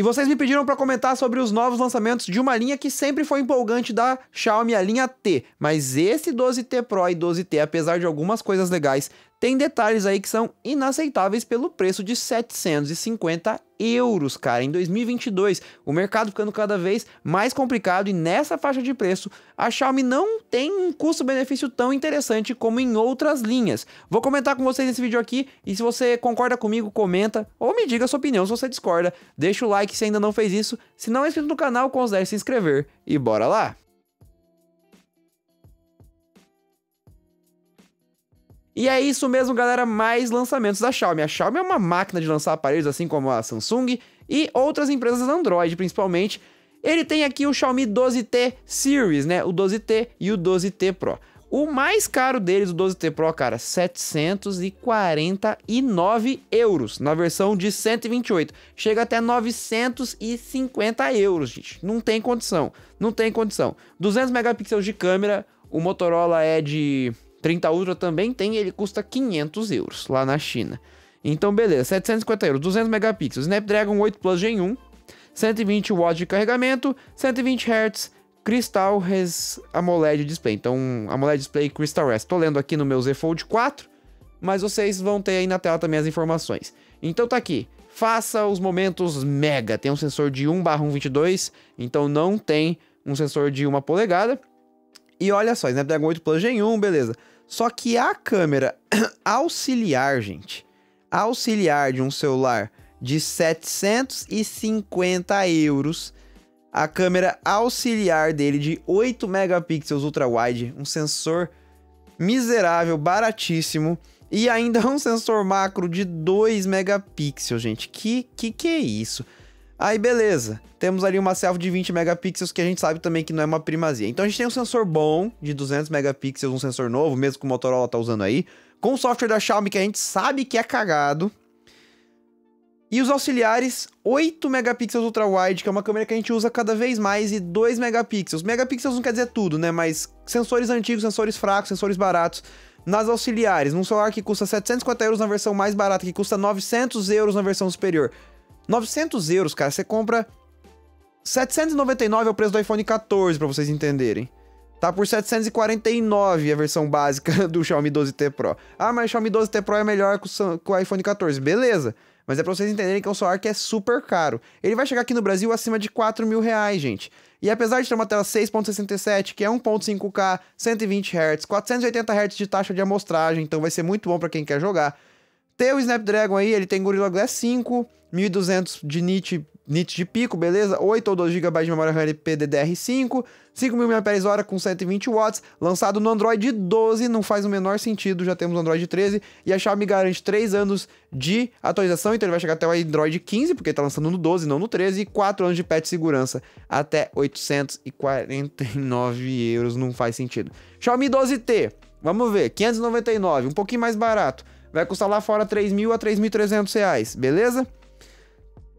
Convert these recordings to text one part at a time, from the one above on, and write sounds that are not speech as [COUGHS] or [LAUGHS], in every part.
E vocês me pediram para comentar sobre os novos lançamentos de uma linha que sempre foi empolgante da Xiaomi, a linha T. Mas esse 12T Pro e 12T, apesar de algumas coisas legais, tem detalhes aí que são inaceitáveis pelo preço de 750 euros, cara, em 2022. O mercado ficando cada vez mais complicado e nessa faixa de preço, a Xiaomi não tem um custo-benefício tão interessante como em outras linhas. Vou comentar com vocês nesse vídeo aqui e se você concorda comigo, comenta ou me diga a sua opinião se você discorda. Deixa o like se ainda não fez isso. Se não é inscrito no canal, considere se inscrever e bora lá! E é isso mesmo, galera, mais lançamentos da Xiaomi. A Xiaomi é uma máquina de lançar aparelhos, assim como a Samsung e outras empresas Android, principalmente. Ele tem aqui o Xiaomi 12T Series, né? O 12T e o 12T Pro. O mais caro deles, o 12T Pro, cara, 749 euros na versão de 128. Chega até 950 euros, gente. Não tem condição, não tem condição. 200 megapixels de câmera, o Motorola é de 30 Ultra também tem, ele custa 500 euros lá na China. Então, beleza, 750 euros, 200 megapixels, Snapdragon 8 Plus Gen 1, 120 watts de carregamento, 120 Hz, Crystal Res AMOLED Display. Então, AMOLED Display Crystal Res. Tô lendo aqui no meu Z Fold 4, mas vocês vão ter aí na tela também as informações. Então tá aqui, faça os momentos mega. Tem um sensor de 1 barra 122, então não tem um sensor de 1 polegada. E olha só, Snapdragon 8 Plus Gen 1, beleza. Só que a câmera [CLEARS THROAT] auxiliar, gente, auxiliar de um celular de 750 euros, a câmera auxiliar dele de 8 megapixels ultra-wide, um sensor miserável, baratíssimo, e ainda [LAUGHS] um sensor macro de 2 megapixels, gente. Que que, que é isso? Aí beleza, temos ali uma selfie de 20 megapixels que a gente sabe também que não é uma primazia. Então a gente tem um sensor bom de 200 megapixels, um sensor novo, mesmo que o Motorola tá usando aí, com o software da Xiaomi que a gente sabe que é cagado. E os auxiliares 8 megapixels ultra wide, que é uma câmera que a gente usa cada vez mais e 2 megapixels. Megapixels não quer dizer tudo, né, mas sensores antigos, sensores fracos, sensores baratos nas auxiliares, num celular que custa 750 euros na versão mais barata, que custa 900 euros na versão superior. 900 euros, cara, você compra... 799 é o preço do iPhone 14, pra vocês entenderem. Tá por 749 a versão básica [LAUGHS] do Xiaomi 12T Pro. Ah, mas o Xiaomi 12T Pro é melhor que o, iPhone 14. Beleza. Mas é pra vocês entenderem que é um celular que é super caro. Ele vai chegar aqui no Brasil acima de 4 mil reais, gente. E apesar de ter uma tela 6.67, que é 1.5K, 120 Hz, 480 Hz de taxa de amostragem, então vai ser muito bom para quem quer jogar tem o Snapdragon aí, ele tem Gorilla Glass 5, 1200 de nit, nit de pico, beleza? 8 ou 2 GB de memória RAM LPDDR5, 5000 mAh com 120 watts, lançado no Android 12, não faz o menor sentido, já temos o Android 13, e a Xiaomi garante 3 anos de atualização, então ele vai chegar até o Android 15, porque está lançando no 12, não no 13, e 4 anos de patch de segurança, até 849 euros, não faz sentido. Xiaomi 12T, vamos ver, 599, um pouquinho mais barato, Vai custar lá fora 3.000 a 3.300 reais, beleza?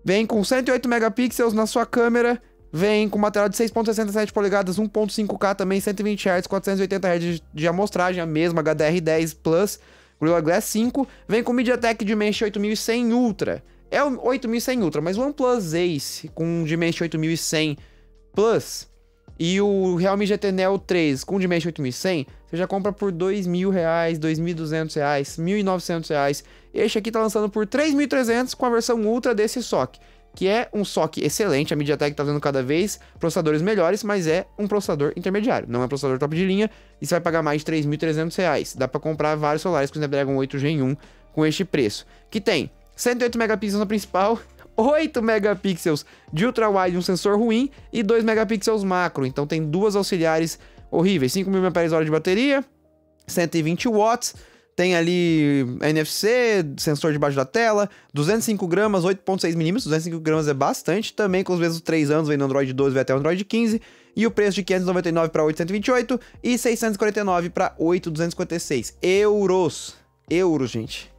Vem com 108 megapixels na sua câmera, vem com uma tela de 6.67 polegadas, 1.5K também, 120 Hz, 480 Hz de amostragem, a mesma HDR10 Plus, Gorilla Glass 5, vem com MediaTek Dimensity 8100 Ultra. É o 8100 Ultra, mas o OnePlus Ace com Dimensity 8100 Plus e o Realme GT Neo 3 com Dimensity 8100, você já compra por R$ 2.000, R$ 2.200, R$ 1.900. Este aqui tá lançando por R$ 3.300 com a versão Ultra desse SOC, que é um SOC excelente, a MediaTek tá fazendo cada vez processadores melhores, mas é um processador intermediário, não é um processador top de linha, e você vai pagar mais de R$ 3.300. Dá para comprar vários celulares com o Snapdragon 8 Gen 1 com este preço, que tem 108 megapixels na principal, 8 megapixels de ultra-wide, um sensor ruim, e 2 megapixels macro. Então tem duas auxiliares horríveis. 5 5.000 mAh de bateria, 120 watts, tem ali NFC, sensor debaixo da tela, 205 gramas, 8.6 milímetros, 205 gramas é bastante, também com os mesmos 3 anos, vem no Android 12, vai até o Android 15, e o preço de 599 para 828 e 649 para 8256. euros. Euros, gente.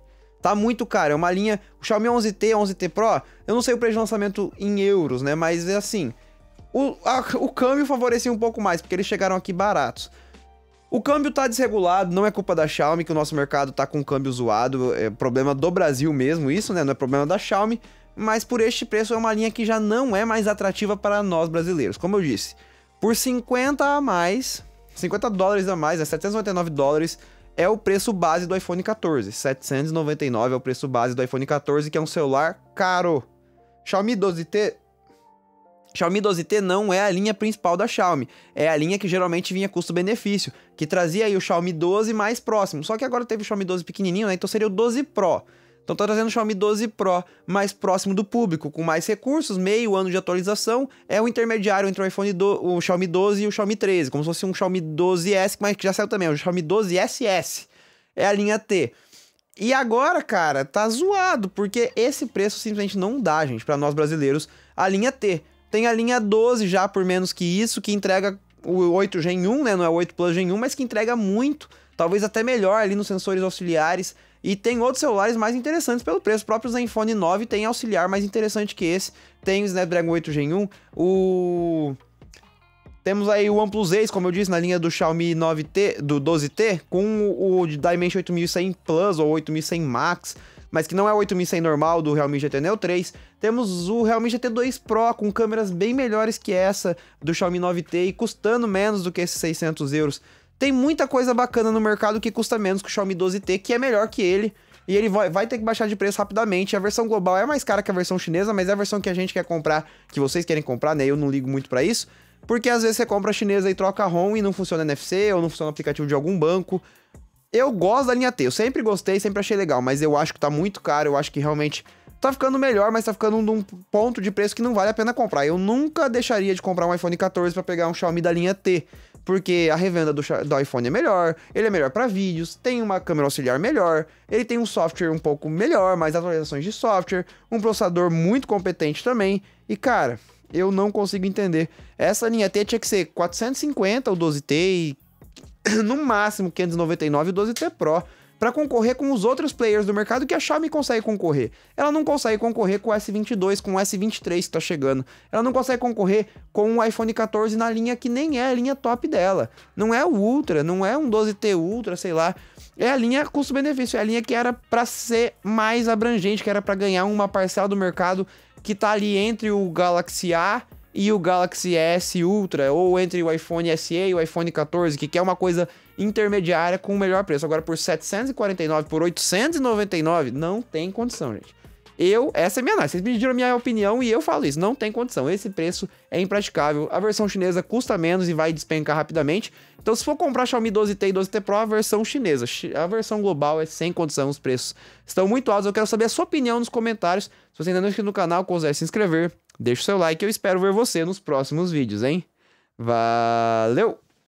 Tá muito caro, é uma linha... O Xiaomi 11T, 11T Pro, eu não sei o preço de lançamento em euros, né? Mas é assim, o, a, o câmbio favorecia um pouco mais, porque eles chegaram aqui baratos. O câmbio tá desregulado, não é culpa da Xiaomi que o nosso mercado tá com um câmbio zoado, é problema do Brasil mesmo isso, né? Não é problema da Xiaomi, mas por este preço é uma linha que já não é mais atrativa para nós brasileiros. Como eu disse, por 50 a mais, 50 dólares a mais, né? 799 dólares, é o preço base do iPhone 14. 799 é o preço base do iPhone 14, que é um celular caro. Xiaomi 12T Xiaomi 12T não é a linha principal da Xiaomi, é a linha que geralmente vinha custo-benefício, que trazia aí o Xiaomi 12 mais próximo. Só que agora teve o Xiaomi 12 pequenininho, né? Então seria o 12 Pro. Então está trazendo o Xiaomi 12 Pro mais próximo do público, com mais recursos, meio ano de atualização, é o intermediário entre o iPhone do, o Xiaomi 12 e o Xiaomi 13, como se fosse um Xiaomi 12S, mas que já saiu também, é o Xiaomi 12 SS. É a linha T. E agora, cara, tá zoado, porque esse preço simplesmente não dá, gente, para nós brasileiros, a linha T. Tem a linha 12 já por menos que isso, que entrega o 8 Gen 1, né? Não é o 8 Plus Gen 1, mas que entrega muito, talvez até melhor ali nos sensores auxiliares. E tem outros celulares mais interessantes pelo preço. O próprio Zenfone 9 tem auxiliar mais interessante que esse. Tem o Snapdragon 8 Gen 1. O. Temos aí o OnePlus 6, como eu disse, na linha do Xiaomi 9T, do 12T, com o Dimension 8100 Plus ou 8100 Max, mas que não é o 8100 normal do Realme GT Neo 3. Temos o Realme GT 2 Pro com câmeras bem melhores que essa do Xiaomi 9T e custando menos do que esses 600 euros tem muita coisa bacana no mercado que custa menos que o Xiaomi 12T, que é melhor que ele. E ele vai, vai ter que baixar de preço rapidamente. A versão global é mais cara que a versão chinesa, mas é a versão que a gente quer comprar, que vocês querem comprar, né? Eu não ligo muito para isso. Porque às vezes você compra a chinesa e troca a ROM e não funciona NFC, ou não funciona o aplicativo de algum banco. Eu gosto da linha T, eu sempre gostei, sempre achei legal, mas eu acho que tá muito caro, eu acho que realmente tá ficando melhor, mas tá ficando num ponto de preço que não vale a pena comprar. Eu nunca deixaria de comprar um iPhone 14 para pegar um Xiaomi da linha T. Porque a revenda do, do iPhone é melhor, ele é melhor para vídeos, tem uma câmera auxiliar melhor, ele tem um software um pouco melhor, mais atualizações de software, um processador muito competente também. E cara, eu não consigo entender. Essa linha T tinha que ser 450 ou 12T e [COUGHS] no máximo 599 ou 12T Pro para concorrer com os outros players do mercado que a Xiaomi consegue concorrer. Ela não consegue concorrer com o S22, com o S23 que está chegando. Ela não consegue concorrer com o iPhone 14 na linha que nem é a linha top dela. Não é o Ultra, não é um 12T Ultra, sei lá. É a linha custo-benefício, é a linha que era para ser mais abrangente, que era para ganhar uma parcela do mercado que tá ali entre o Galaxy A e o Galaxy S Ultra, ou entre o iPhone SE e o iPhone 14, que quer uma coisa intermediária com o melhor preço. Agora, por 749, por 899, não tem condição, gente. Eu, essa é minha análise. Vocês pediram minha opinião e eu falo isso. Não tem condição. Esse preço é impraticável. A versão chinesa custa menos e vai despencar rapidamente. Então, se for comprar Xiaomi 12T e 12T Pro, a versão chinesa. A versão global é sem condição. Os preços estão muito altos. Eu quero saber a sua opinião nos comentários. Se você ainda não é inscrito no canal, considere se inscrever. Deixa o seu like, eu espero ver você nos próximos vídeos, hein? Valeu!